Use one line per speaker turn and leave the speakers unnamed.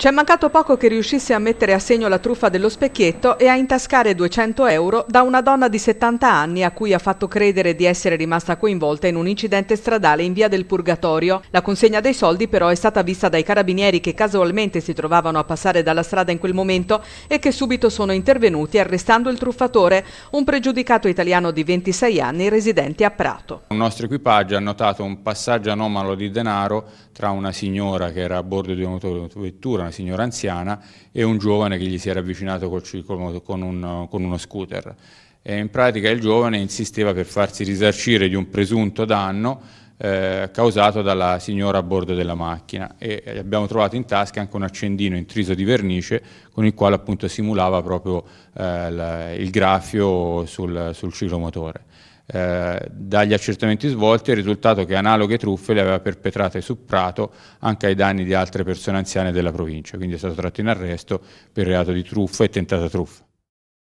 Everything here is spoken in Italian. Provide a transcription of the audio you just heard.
Ci è mancato poco che riuscisse a mettere a segno la truffa dello specchietto e a intascare 200 euro da una donna di 70 anni a cui ha fatto credere di essere rimasta coinvolta in un incidente stradale in via del Purgatorio. La consegna dei soldi però è stata vista dai carabinieri che casualmente si trovavano a passare dalla strada in quel momento e che subito sono intervenuti arrestando il truffatore, un pregiudicato italiano di 26 anni residente a Prato.
Un nostro equipaggio ha notato un passaggio anomalo di denaro tra una signora che era a bordo di un'autovettura una signora anziana e un giovane che gli si era avvicinato col, col, con, un, con uno scooter. E in pratica il giovane insisteva per farsi risarcire di un presunto danno eh, causato dalla signora a bordo della macchina e abbiamo trovato in tasca anche un accendino intriso di vernice con il quale appunto simulava proprio eh, il graffio sul, sul ciclomotore. Eh, dagli accertamenti svolti è risultato che analoghe truffe le aveva perpetrate su Prato anche ai danni di altre persone anziane della provincia, quindi è stato tratto in arresto per reato di truffa e tentata truffa.